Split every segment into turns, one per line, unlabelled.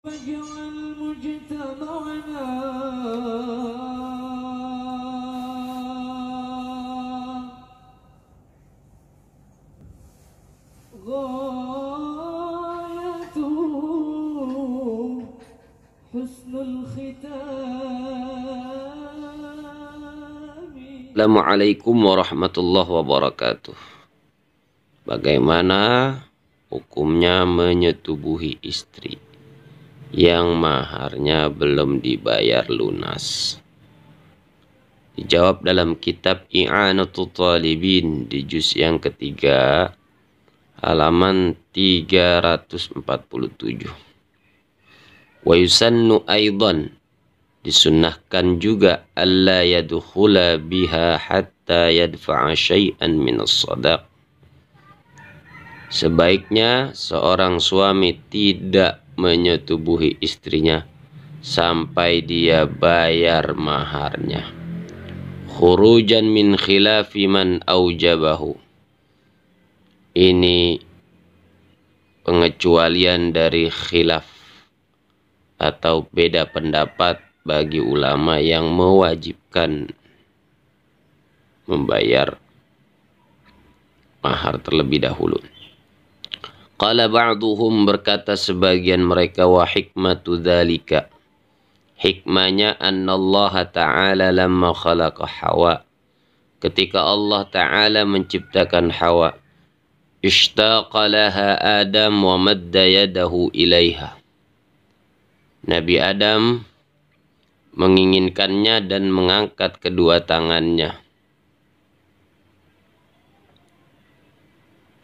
Assalamualaikum warahmatullahi wabarakatuh Bagaimana hukumnya menyetubuhi istri? yang maharnya belum dibayar lunas. Dijawab dalam kitab I'anatul Talibin di juz yang ketiga halaman 347. Wa yusannu aidan disunnahkan juga alla yadkhula biha hatta yadfa'a syai'an min sadaq Sebaiknya seorang suami tidak menyetubuhi istrinya sampai dia bayar maharnya. Khurujan min khilafi man aujabahu. Ini pengecualian dari khilaf atau beda pendapat bagi ulama yang mewajibkan membayar mahar terlebih dahulu. Qala ba'duhum berkata sebagian mereka wa hikmatu dhalika. Hikmahnya anna Allah ta'ala lamma khalaqa hawa. Ketika Allah Ta'ala menciptakan hawa. Ishtaqa laha Adam wa madda yadahu ilaiha. Nabi Adam menginginkannya dan mengangkat kedua tangannya.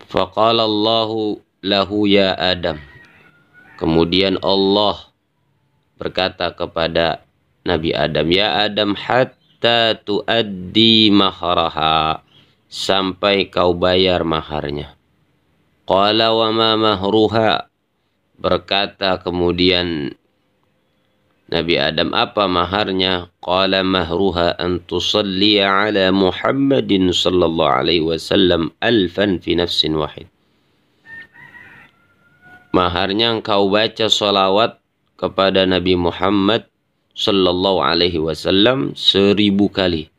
Faqala Allahu lahu ya Adam. Kemudian Allah berkata kepada Nabi Adam, "Ya Adam, hatta tuaddi maharaha." Sampai kau bayar maharnya. Qala wa ma mahruha. Berkata kemudian Nabi Adam apa maharnya? Qala mahruha an tusalli ala Muhammadin sallallahu alaihi wasallam alfan fi nafsin wahid maharnya engkau baca solawat kepada Nabi Muhammad Sallallahu Alaihi Wasallam seribu kali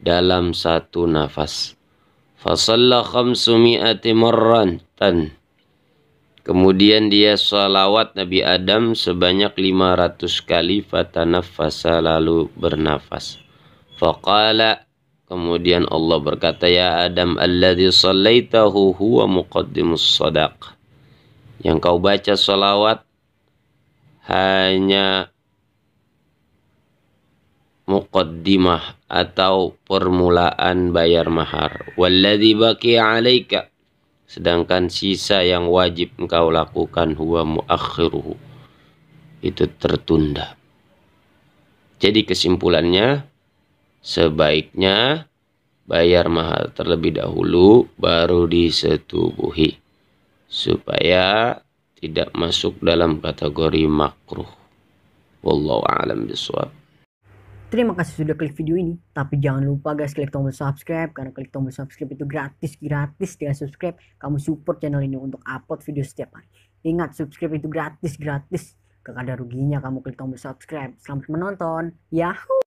dalam satu nafas. Fasallah khamsumi'ati marran tan. Kemudian dia salawat Nabi Adam sebanyak 500 kali fatanafasa lalu bernafas. Faqala kemudian Allah berkata ya Adam alladhi sallaitahu huwa muqaddimus sadaqah yang kau baca salawat hanya muqaddimah atau permulaan bayar mahar walladzi baqi alaika sedangkan sisa yang wajib engkau lakukan huwa muakhiruhu itu tertunda jadi kesimpulannya sebaiknya bayar mahar terlebih dahulu baru disetubuhi supaya tidak masuk dalam kategori makruh. Wallahu a'lam bishawab. Terima kasih sudah klik video ini, tapi jangan lupa guys klik tombol subscribe karena klik tombol subscribe itu gratis gratis dengan subscribe kamu support channel ini untuk upload video setiap hari. Ingat subscribe itu gratis gratis, gak ada ruginya kamu klik tombol subscribe. Selamat menonton, yahoo!